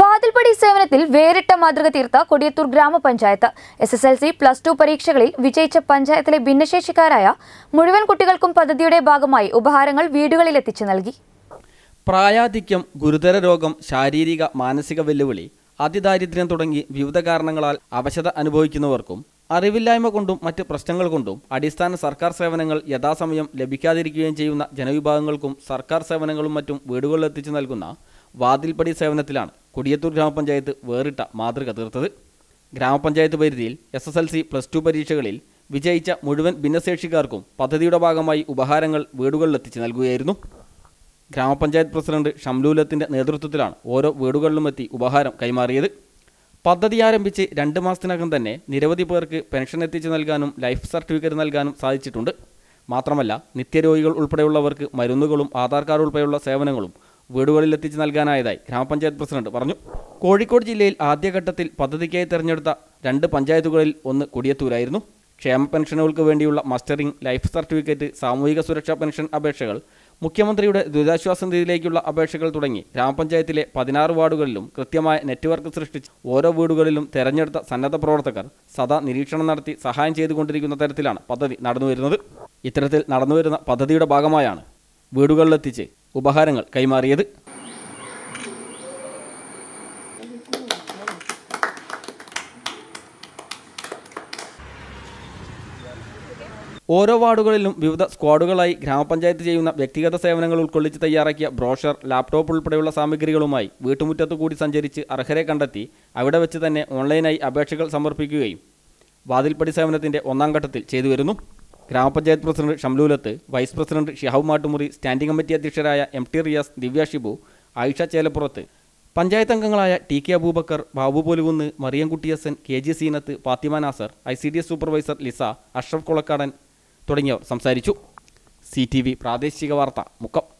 വാതിൽപ്പടി സേവനത്തിൽ വേറിട്ട മാതൃക തീർത്ത കൊടിയത്തൂർ ഗ്രാമപഞ്ചായത്ത് S S L C plus two പരീക്ഷകളിൽ വിജയിച്ച പഞ്ചായത്തിലെ ഭിന്നശേഷിക്കാരായ മുഴുവൻ കുട്ടികൾക്കും പദ്ധതിയുടെ ഭാഗമായി ഉപഹാരങ്ങൾ വീടുകളിൽ എത്തിച്ചു നൽകി പ്രായാധിക്യം ഗുരുതര രോഗം ശാരീരിക മാനസിക വെല്ലുവിളി അതിദാരിദ്ര്യം തുടങ്ങി വിവിധ കാരണങ്ങളാൽ അവശത അനുഭവിക്കുന്നവർക്കും അറിവില്ലായ്മ കൊണ്ടും മറ്റ് പ്രശ്നങ്ങൾ കൊണ്ടും അടിസ്ഥാന സർക്കാർ സേവനങ്ങൾ യഥാസമയം ലഭിക്കാതിരിക്കുകയും ചെയ്യുന്ന ജനവിഭാഗങ്ങൾക്കും സർക്കാർ സേവനങ്ങളും മറ്റും വീടുകളിലെത്തിച്ചു നൽകുന്ന വാതിൽപ്പടി സേവനത്തിലാണ് കൊടിയത്തൂർ ഗ്രാമപഞ്ചായത്ത് വേറിട്ട മാതൃക തീർത്തത് ഗ്രാമപഞ്ചായത്ത് പരിധിയിൽ S S L C plus two പരീക്ഷകളിൽ വിജയിച്ച മുഴുവൻ ഭിന്നശേഷിക്കാർക്കും പദ്ധതിയുടെ ഭാഗമായി ഉപഹാരങ്ങൾ വീടുകളിലെത്തിച്ച് നൽകുകയായിരുന്നു ഗ്രാമപഞ്ചായത്ത് പ്രസിഡന്റ് ഷംലൂലത്തിൻ്റെ നേതൃത്വത്തിലാണ് ഓരോ വീടുകളിലുമെത്തി ഉപഹാരം കൈമാറിയത് പദ്ധതി ആരംഭിച്ച് രണ്ട് മാസത്തിനകം തന്നെ നിരവധി പേർക്ക് പെൻഷൻ എത്തിച്ചു നൽകാനും ലൈഫ് സർട്ടിഫിക്കറ്റ് നൽകാനും സാധിച്ചിട്ടുണ്ട് മാത്രമല്ല നിത്യരോഗികൾ ഉൾപ്പെടെയുള്ളവർക്ക് മരുന്നുകളും ആധാർ കാർഡ് ഉൾപ്പെടെയുള്ള സേവനങ്ങളും വീടുകളിൽ എത്തിച്ചു നൽകാനായതായി ഗ്രാമപഞ്ചായത്ത് പ്രസിഡന്റ് പറഞ്ഞു കോഴിക്കോട് ജില്ലയിൽ ആദ്യഘട്ടത്തിൽ പദ്ധതിക്കായി തെരഞ്ഞെടുത്ത രണ്ട് പഞ്ചായത്തുകളിൽ ഒന്ന് കൊടിയത്തൂരായിരുന്നു ക്ഷേമ പെൻഷനുകൾക്ക് വേണ്ടിയുള്ള മസ്റ്ററിംഗ് ലൈഫ് സർട്ടിഫിക്കറ്റ് സാമൂഹിക സുരക്ഷാ പെൻഷൻ അപേക്ഷകൾ മുഖ്യമന്ത്രിയുടെ ദുരിതാശ്വാസ നിധിയിലേക്കുള്ള അപേക്ഷകൾ തുടങ്ങി ഗ്രാമപഞ്ചായത്തിലെ പതിനാറ് വാർഡുകളിലും കൃത്യമായ നെറ്റ്വർക്ക് സൃഷ്ടിച്ച് ഓരോ വീടുകളിലും തെരഞ്ഞെടുത്ത സന്നദ്ധ പ്രവർത്തകർ സദാ നിരീക്ഷണം നടത്തി സഹായം ചെയ്തുകൊണ്ടിരിക്കുന്ന തരത്തിലാണ് പദ്ധതി നടന്നുവരുന്നത് ഇത്തരത്തിൽ നടന്നുവരുന്ന പദ്ധതിയുടെ ഭാഗമായാണ് വീടുകളിലെത്തിച്ച് ഉപഹാരങ്ങൾ കൈമാറിയത് ഓരോ വാർഡുകളിലും വിവിധ സ്ക്വാഡുകളായി ഗ്രാമപഞ്ചായത്ത് ചെയ്യുന്ന വ്യക്തിഗത സേവനങ്ങൾ ഉൾക്കൊള്ളിച്ച് തയ്യാറാക്കിയ ബ്രോഷർ ലാപ്ടോപ്പ് ഉൾപ്പെടെയുള്ള സാമഗ്രികളുമായി വീട്ടുമുറ്റത്തു കൂടി സഞ്ചരിച്ച് അർഹരെ കണ്ടെത്തി അവിടെ വെച്ച് തന്നെ ഓൺലൈനായി അപേക്ഷകൾ സമർപ്പിക്കുകയും വാതിൽപ്പടി സേവനത്തിൻ്റെ ഒന്നാം ഘട്ടത്തിൽ ചെയ്തു വരുന്നു ഗ്രാമപഞ്ചായത്ത് president Shamlulath vice president Shihab Mattumuri standing committee അധ്യക്ഷരായ എം ടി റിയാസ് ദിവ്യ ഷിബു ആയിഷ ചേലപ്പുറത്ത് പഞ്ചായത്ത് അംഗങ്ങളായ ടി കെ അബൂബക്കർ ബാബു പോലുകുന്ന് മറിയൻകുട്ടിയസൻ K G Seenath Fathima Nasar I C D S supervisor Lisa Ashraf Kulakkadan തുടങ്ങിയവർ സംസാരിച്ചു സി ടി വി പ്രാദേശിക വാർത്ത മുക്കം